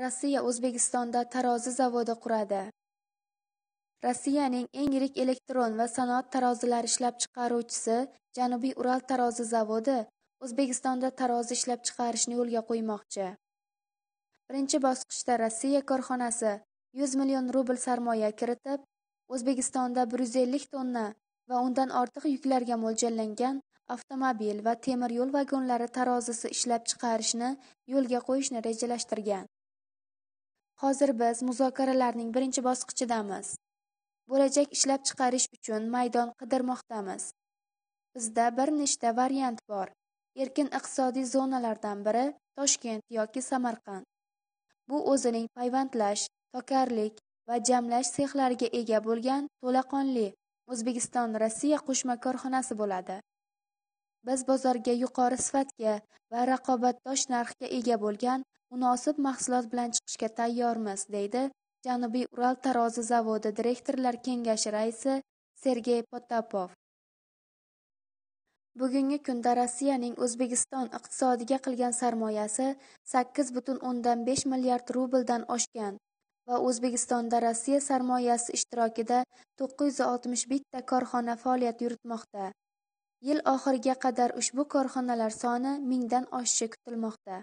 Rossiya O'zbekistonda tarozi zavodi quradi Rossiyaning eng yirik elektron va sanoat tarozilari ishlab chiqaruvchisi Janubiy Ural tarozi zavodi O'zbekistonda tarozi ishlab chiqarishni yo'lga qo'ymoqchi. Birinchi bosqichda Rossiya korxonasi 100 million rubl sarmoya kiritib, O'zbekistonda 150 tonna va undan ortiq yuklarga mo'ljallangan avtomobil va temir yo'l vagonlari tarozisi ishlab chiqarishni yo'lga qo'yishni rejalashtirgan. Hozir biz muzokaralarning birinchi bosqichidamiz. Bo'lajak ishlab chiqarish uchun maydon qidirmoqdamiz. Bizda bir nechta variant bor. Erkin iqtisodiy zonalardan biri Toshkent yoki Samarqand. Bu o'zining payvandlash, tokarlik va jamlash sexlariga ega bo'lgan to'laqonli O'zbekiston Rossiya qo'shma korxonasi bo'ladi. biz bozorga yuqori sifatga va raqobatdosh narxga ega bo'lgan munosib mahsulot bilan chiqishga tayyormiz, deydi Janubiy Ural tarozi zavodi direktorlar kengashi raisi Sergey Potapov. Bugungi kunda Rossiyaning O'zbekiston iqtisodiga qilgan sarmoyasi sakkiz butun o'ndan besh milliard rubldan oshgan va O'zbekistonda Rossiya sarmoyasi ishtirokida to'qqiz yuz oltmish bitta korxona faoliyat yuritmoqda. Yil oxiriga qadar ushbu korxonalar soni mingdan oshishi kutilmoqda.